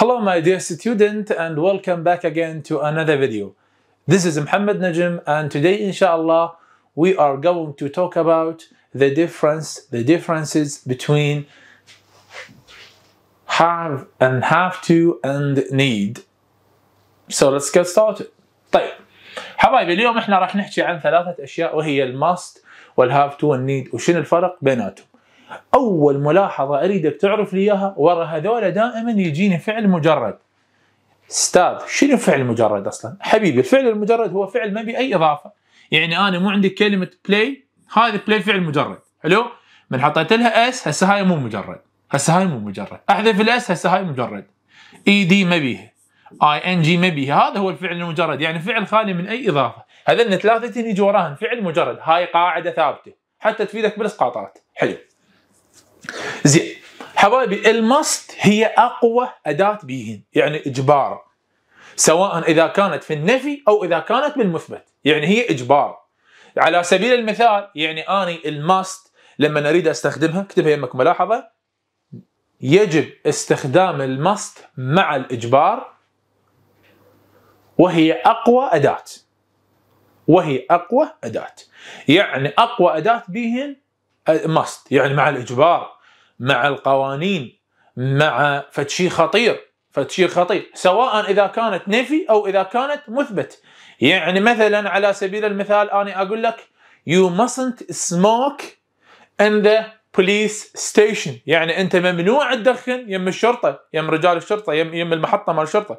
Hello my dear student and welcome back again to another video. This is Muhammad Najm and today inshallah we are going to talk about the difference, the differences between have and have to and need. So let's get started. طيب حبايبي اليوم احنا راح نحكي عن ثلاثة اشياء وهي الماست والهاف تو والنيد وشنو الفرق بيناتهم. اول ملاحظه اريدك تعرف لي اياها ورا هذول دائما يجيني فعل مجرد استاذ شنو فعل مجرد اصلا حبيبي الفعل المجرد هو فعل ما بي اي اضافه يعني انا مو عندي كلمه بلاي هذا بلاي فعل مجرد حلو من حطيت لها اس هسه هاي مو مجرد هسه هاي مو مجرد احذف الاس هسه هاي مجرد اي e دي ما بيها اي ان جي ما بيها هذا هو الفعل المجرد يعني فعل خالي من اي اضافه هذين ثلاثه يجي وراهن فعل مجرد هاي قاعده ثابته حتى تفيدك بالاسقاطات حلو زين حبايبي الماست هي اقوى اداه بيهن يعني اجبار سواء اذا كانت في النفي او اذا كانت بالمثبت يعني هي اجبار على سبيل المثال يعني اني الماست لما اريد استخدمها اكتبها يمك ملاحظه يجب استخدام الماست مع الاجبار وهي اقوى اداه وهي اقوى اداه يعني اقوى اداه بهن ماست يعني مع الاجبار مع القوانين مع فتشي خطير فتشي خطير سواء اذا كانت نفي او اذا كانت مثبت يعني مثلا على سبيل المثال انا اقول لك you mustn't smoke in the police station يعني انت ممنوع تدخن يم الشرطه يم رجال الشرطه يم يم المحطه مال الشرطه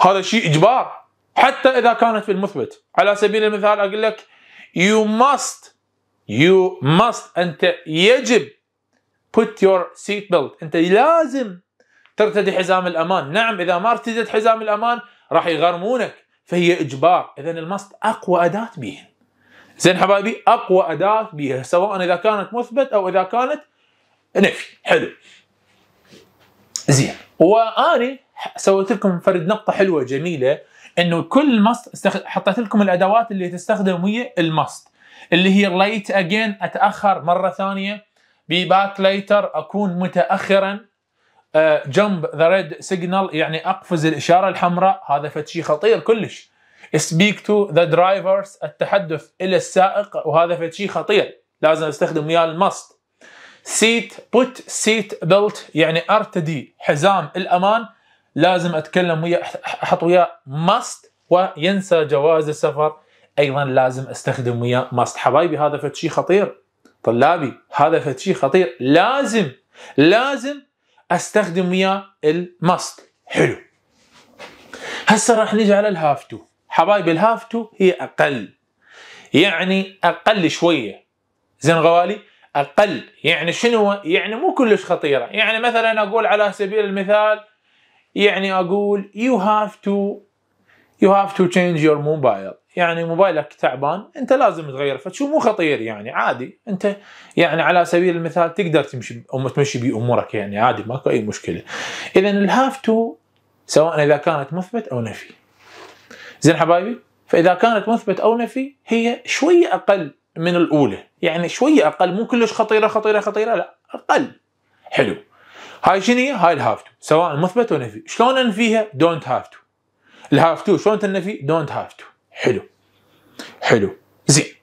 هذا شيء اجبار حتى اذا كانت بالمثبت على سبيل المثال اقول لك you must You must أنت يجب put your seat belt أنت لازم ترتدي حزام الأمان نعم إذا ما ارتديت حزام الأمان راح يغرمونك فهي إجبار إذا المست أقوى أداة به زين حبايبي أقوى أداة بيها سواء إذا كانت مثبت أو إذا كانت نفي حلو زين وأني سويت لكم فرد نقطة حلوة جميلة انه كل ماست حطيت لكم الادوات اللي تستخدم ويا الماست اللي هي ليت اجين اتاخر مره ثانيه باك ليتر اكون متاخرا جمب ذا ريد سيجنال يعني اقفز الاشاره الحمراء هذا فد شيء خطير كلش سبيك تو ذا درايفرز التحدث الى السائق وهذا فد شيء خطير لازم استخدم وياه المصد سيت بوت سيت بيلت يعني ارتدي حزام الامان لازم اتكلم ويا احط وياه ماست وينسى جواز السفر ايضا لازم استخدم وياه ماست حبايبي هذا فد شيء خطير طلابي هذا فد شيء خطير لازم لازم استخدم وياه الماست حلو هسه راح نجي على الهاف تو حبايبي الهاف تو هي اقل يعني اقل شويه زين غوالي اقل يعني شنو يعني مو كلش خطيره يعني مثلا اقول على سبيل المثال يعني اقول you have to you have to change your mobile يعني موبايلك تعبان انت لازم تغير فتشوف مو خطير يعني عادي انت يعني على سبيل المثال تقدر تمشي او تمشي بامورك امورك يعني عادي ماكو اي مشكله اذا الهاف تو سواء اذا كانت مثبت او نفي زين حبايبي فاذا كانت مثبت او نفي هي شويه اقل من الاولى يعني شويه اقل مو كلش خطيره خطيره خطيره لا اقل حلو هاي شنو هي؟ هاي الهاف تو سواء مثبت او نفي شلون انفيها؟ دونت هاف تو الهاف تو شلون تنفي؟ دونت هاف تو حلو حلو زين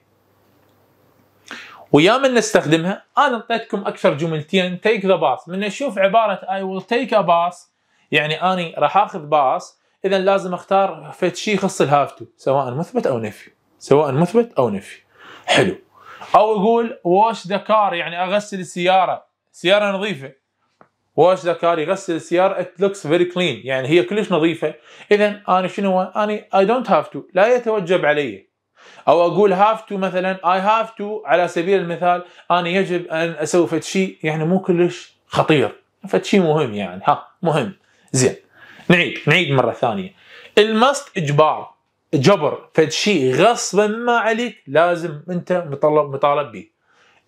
ويا من نستخدمها انا اعطيتكم اكثر جملتين تيك ذا باص من اشوف عباره اي ويل تيك ا باص يعني اني راح اخذ باص اذا لازم اختار في شيء يخص الهاف تو سواء مثبت او نفي سواء مثبت او نفي حلو او يقول واش ذا كار يعني اغسل السياره سياره نظيفه واش ذكر يغسل السيارة it looks very clean يعني هي كلش نظيفة إذا أنا شنو أنا I don't have to لا يتوجب علي أو أقول have to مثلا I have to على سبيل المثال أنا يجب أن أسوي فد شيء يعني مو كلش خطير فد شيء مهم يعني ها مهم زين نعيد نعيد مرة ثانية المست إجبار جبر فد شيء غصبا ما عليك لازم أنت مطالب مطالب به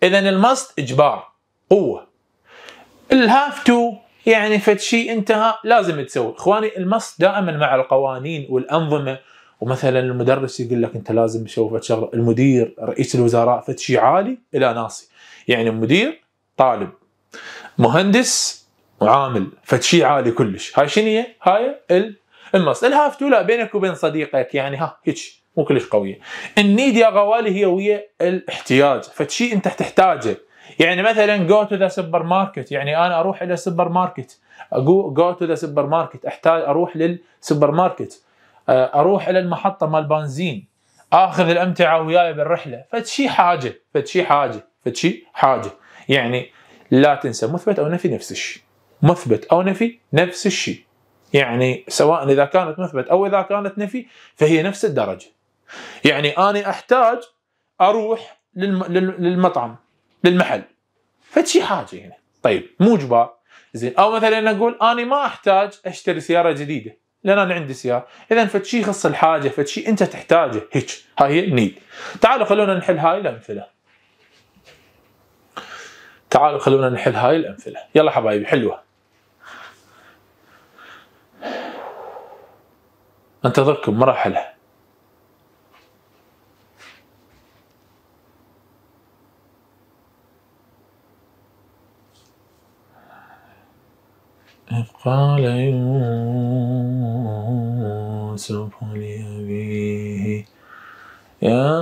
إذا المست إجبار قوة الهاف تو يعني فد شيء انتهى لازم تسوي اخواني المص دائما مع القوانين والانظمه ومثلا المدرس يقول لك انت لازم تسوي شغله المدير رئيس الوزراء فد شيء عالي الى ناصي يعني مدير طالب مهندس وعامل فد شيء عالي كلش هاي شنو هي هاي المص الهاف تو لا بينك وبين صديقك يعني ها هيك مو كلش قويه النيد يا غوالي هي ويا الاحتياج فد شيء انت تحتاجه يعني مثلا جو تو ذا سوبر ماركت يعني انا اروح الى سوبر ماركت جو تو ذا سوبر ماركت احتاج اروح للسوبر ماركت آه، اروح الى المحطه مال بنزين اخذ الامتعه وياي بالرحله فتشي حاجه فتشي حاجه فتشي حاجه يعني لا تنسى مثبت او نفي نفس الشيء مثبت او نفي نفس الشيء يعني سواء اذا كانت مثبت او اذا كانت نفي فهي نفس الدرجه يعني انا احتاج اروح للمطعم للمحل فشي حاجه هنا يعني. طيب مو اجبار زين او مثلا اقول انا ما احتاج اشتري سياره جديده لان انا عندي سياره اذا فشي يخص الحاجه فشي انت تحتاجه هيك هاي هي نيد تعالوا خلونا نحل هاي الامثله تعالوا خلونا نحل هاي الامثله يلا حبايبي حلوه انتظركم مرحله إذ قال يوسف لأبيه يا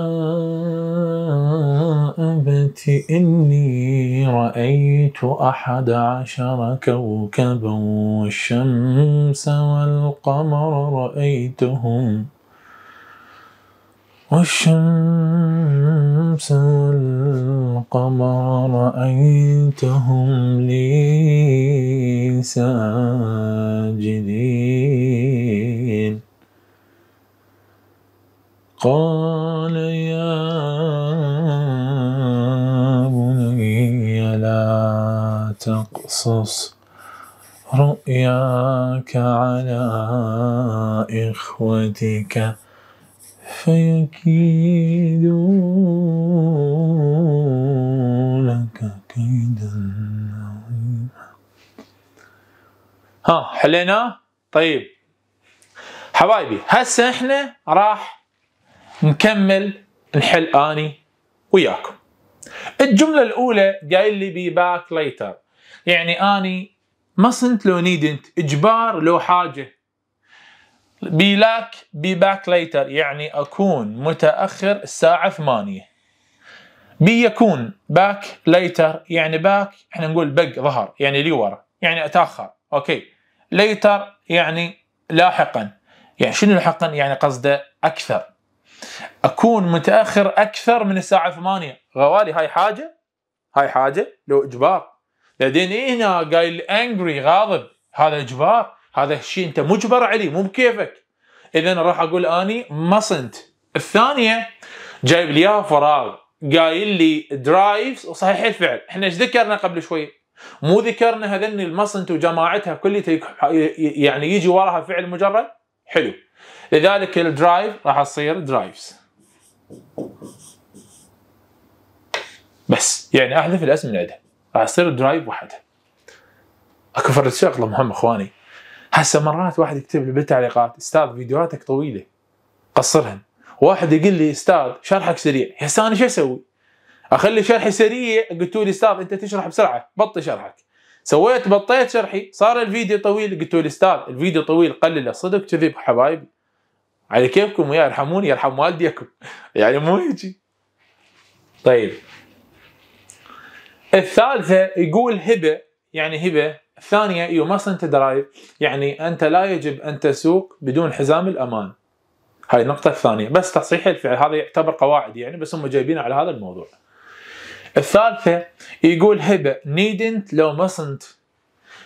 أبت إني رأيت أحد عشر كوكبا والشمس والقمر رأيتهم والشمس والقمر رأيتهم لي ساجدين قال يا بني لا تقصص رؤياك على إخوتك فيكيدوا لك كيدا ها حلينا طيب حبايبي هسه احنا راح نكمل نحل اني وياكم الجملة الأولى قايل لي بي باك ليتر يعني اني ما صنت لو نيدنت اجبار لو حاجه بي لاك بي باك ليتر يعني اكون متاخر الساعه 8 بي يكون باك ليتر يعني باك احنا نقول بق ظهر يعني لي ورا يعني اتاخر اوكي ليتر يعني لاحقا يعني شنو لاحقا يعني قصده اكثر اكون متاخر اكثر من الساعه 8 غوالي هاي حاجه هاي حاجه لو اجبار بعدين هنا قايل انجري غاضب هذا اجبار هذا الشيء انت مجبر عليه مو بكيفك اذا راح اقول اني ما صنت الثانيه جايب لي اياها فراغ قايل لي درايفز وصحيح الفعل احنا ايش ذكرنا قبل شوي مو ذكرنا هذني المصنت وجماعتها كل يعني يجي وراها فعل مجرد حلو لذلك الدرايف راح تصير درايفز بس يعني احذف الاسم من عندها راح تصير درايف وحدها اكفر الشغله مهم اخواني هسه مرات واحد يكتب لي بالتعليقات استاذ فيديوهاتك طويله قصرهن واحد يقول لي استاذ شرحك سريع هسه انا شو اسوي؟ اخلي شرحي سريع قلت لي استاذ انت تشرح بسرعه بطي شرحك سويت بطيت شرحي صار الفيديو طويل قلت لي استاذ الفيديو طويل قلله صدق كذب حبايبي على كيفكم ويا يرحموني يرحم والديكم يعني مو هيجي طيب الثالثه يقول هبه يعني هبه الثانية يو mustn't درايف يعني أنت لا يجب أن تسوق بدون حزام الأمان هاي النقطة الثانية بس تصحيح الفعل هذا يعتبر قواعد يعني بس هم جايبين على هذا الموضوع الثالثة يقول هبة نيدنت لو مسنت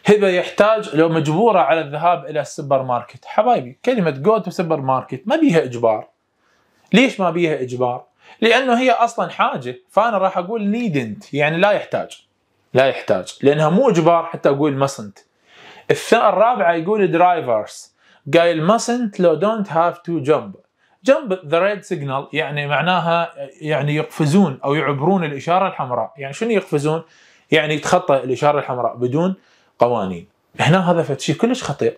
هبة يحتاج لو مجبورة على الذهاب إلى السوبر ماركت حبايبي كلمة جو تو سوبر ماركت ما بيها إجبار ليش ما بيها إجبار لأنه هي أصلا حاجة فأنا راح أقول نيدنت يعني لا يحتاج لا يحتاج لانها مو اجبار حتى اقول mustn't الرابعه يقول درايفرز قايل mustn't لو دونت هاف تو جمب جمب ذا ريد سيجنال يعني معناها يعني يقفزون او يعبرون الاشاره الحمراء يعني شنو يقفزون يعني يتخطى الاشاره الحمراء بدون قوانين هنا هذا شيء كلش خطير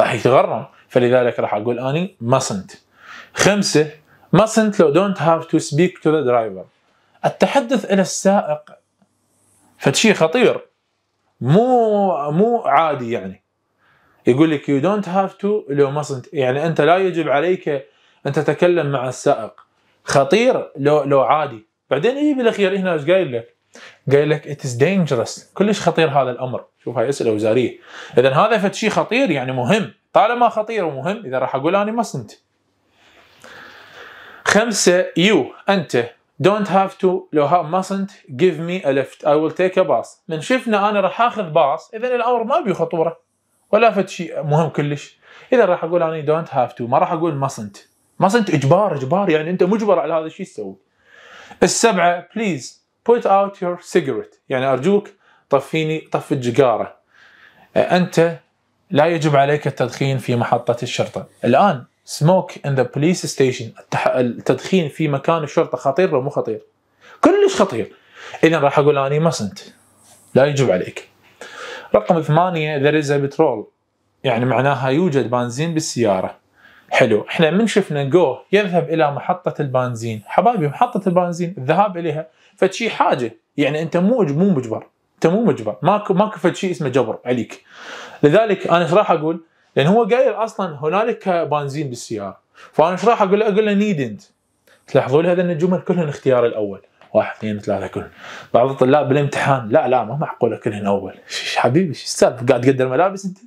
راح يتغرم فلذلك راح اقول اني mustn't خمسه mustn't لو دونت هاف تو سبيك تو ذا درايفر التحدث الى السائق فشي خطير مو مو عادي يعني يقول لك يو دونت هاف تو لو ما يعني انت لا يجب عليك ان تتكلم مع السائق خطير لو لو عادي بعدين يجي بالاخير هنا ايش قايل لك؟ قايل لك اتس دينجرس كلش خطير هذا الامر شوف هاي اسئله وزاريه اذا هذا فد شيء خطير يعني مهم طالما خطير ومهم اذا راح اقول انا ما خمسه يو انت don't have to لو mustn't give me a lift I will take a bus من شفنا أنا راح آخذ باص إذا الأمر ما بيه خطورة ولا فد شيء مهم كلش إذا راح أقول أنا don't have to ما راح أقول mustn't mustn't إجبار إجبار يعني أنت مجبر على هذا الشيء تسوي السبعة please put out your cigarette يعني أرجوك طفيني طفي الجقارة أنت لا يجب عليك التدخين في محطة الشرطة الآن سموك ان ذا بوليس ستيشن التدخين في مكان الشرطه خطير ولا مو خطير؟ كلش خطير اذا راح اقول اني ما لا يجب عليك رقم ثمانية there is a petrol يعني معناها يوجد بنزين بالسيارة حلو احنا من شفنا جو يذهب الى محطة البنزين حبايبي محطة البنزين الذهاب اليها فشي حاجة يعني انت مو مو مجبر انت مو مجبر ماكو ماكو شيء اسمه جبر عليك لذلك انا ايش راح اقول؟ لان هو قايل اصلا هنالك بنزين بالسياره فانا ايش راح اقول له؟ اقول له نيدنت تلاحظوا لي هذا الجمل كلها اختيار الاول واحد اثنين ثلاثه كلهم بعض الطلاب بالامتحان لا لا ما معقوله كلهم اول حبيبي ايش السالفه قاعد تقدر ملابس انت؟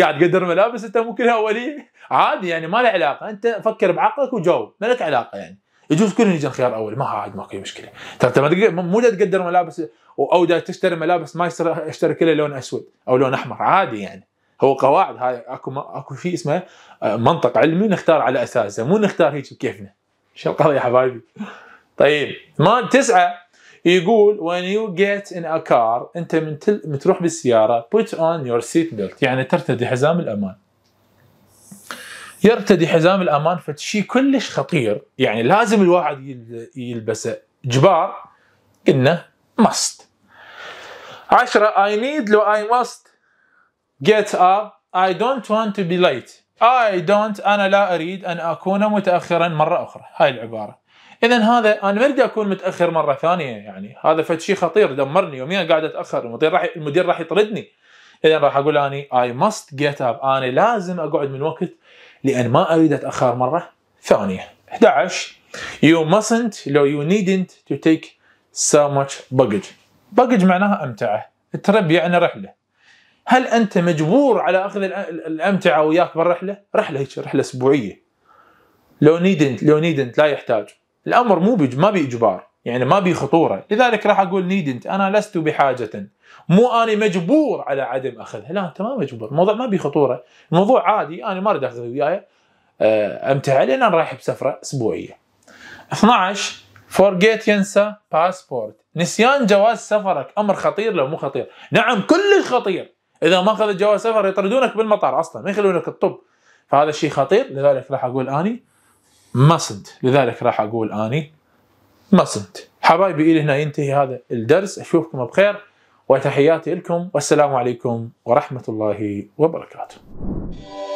قاعد تقدر ملابس انت مو كلها اوليه عادي يعني ما له علاقه انت فكر بعقلك وجاوب ما لك علاقه يعني يجوز كلهم يجي خيار اولي ما عاد ما في مشكله ترى مو دا تقدر ملابس او دا تشتري ملابس ما يصير اشتري كلها لون اسود او لون احمر عادي يعني هو قواعد هاي اكو اكو شيء اسمه آه، منطق علمي نختار على اساسه مو نختار هيك بكيفنا شو القضيه يا حبايبي طيب ما تسعه يقول when you get in a car انت من تل... تروح بالسياره put on your seat belt يعني ترتدي حزام الامان يرتدي حزام الامان فشي كلش خطير يعني لازم الواحد يلبسه جبار قلنا must 10 I need لو I must get up I don't want to be late I don't أنا لا أريد أن أكون متأخرا مرة أخرى هاي العبارة إذا هذا أنا ما أريد أكون متأخر مرة ثانية يعني هذا فد شيء خطير دمرني يوميا قاعد أتأخر المدير راح المدير راح يطردني إذا راح أقول أني I must get up أنا لازم أقعد من وقت لأن ما أريد أتأخر مرة ثانية 11 You mustn't لو you needn't to take so much baggage baggage معناها أمتعة الترب يعني رحلة هل انت مجبور على اخذ الامتعه وياك بالرحله؟ رحله هيك رحله اسبوعيه. لو نيدنت لو نيدنت لا يحتاج. الامر مو بيج ما باجبار، يعني ما بي خطوره، لذلك راح اقول نيدنت انا لست بحاجه. مو اني مجبور على عدم اخذها، لا انت ما مجبور، الموضوع ما بي خطوره، الموضوع عادي انا ما اريد اخذ وياي آه، امتعه لان انا رايح بسفره اسبوعيه. 12 فورجيت ينسى باسبورت، نسيان جواز سفرك امر خطير لو مو خطير؟ نعم كلش خطير. اذا ما اخذت جواز سفر يطردونك بالمطار اصلا ما يخلونك تطب فهذا الشيء خطير لذلك راح اقول اني ما صد لذلك راح اقول اني ما صد حبايبي الى هنا ينتهي هذا الدرس اشوفكم بخير وتحياتي لكم والسلام عليكم ورحمه الله وبركاته